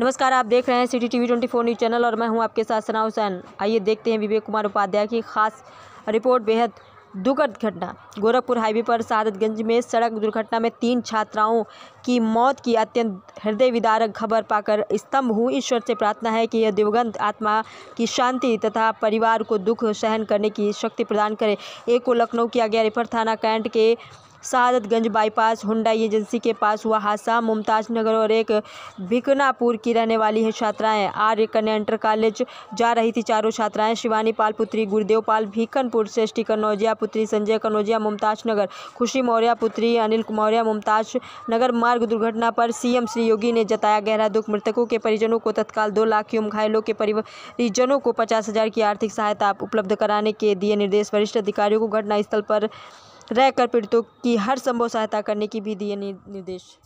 नमस्कार आप देख रहे हैं city TV twenty four news channel और मैं हूं आपके साथ सना हुसैन आइए देखते हैं विवेक कुमार उपाध्याय की खास रिपोर्ट बेहद दुखद घटना गोरखपुर हाईवे पर सादतगंज में सड़क दुर्घटना में तीन छात्राओं की मौत की अत्यंत हृदय विदारक खबर पाकर स्तंभ हूँ ईश्वर से प्रार्थना है कि यह दिवगंत आत्मा की शांति तथा परिवार को दुख सहन करने की शक्ति प्रदान करे एक को लखनऊ किया गया रेफर थाना कैंट के शहादतगंज बाईपास हुंडई एजेंसी के पास हुआ हादसा मुमताज नगर और एक भिकनापुर की रहने वाली है छात्राएं आर्य कन्या इंटर कॉलेज जा रही थी चारों छात्राएं शिवानी पाल पुत्री गुरुदेव पाल भीकनपुर श्रेष्ठी कन्नौजिया पुत्री संजय कन्नौजिया मुमताज नगर खुशी मौर्य पुत्री अनिल मौर्य मुमताज नगर मार्ग दुर्घटना पर सीएम श्री योगी ने जताया गहरा दुख मृतकों के परिजनों को तत्काल दो लाख एवं घायलों के परिजनों को पचास हजार की आर्थिक सहायता उपलब्ध कराने के दिए निर्देश वरिष्ठ अधिकारियों को घटनास्थल पर रहकर पीड़ितों की हर संभव सहायता करने के भी दिए निर्देश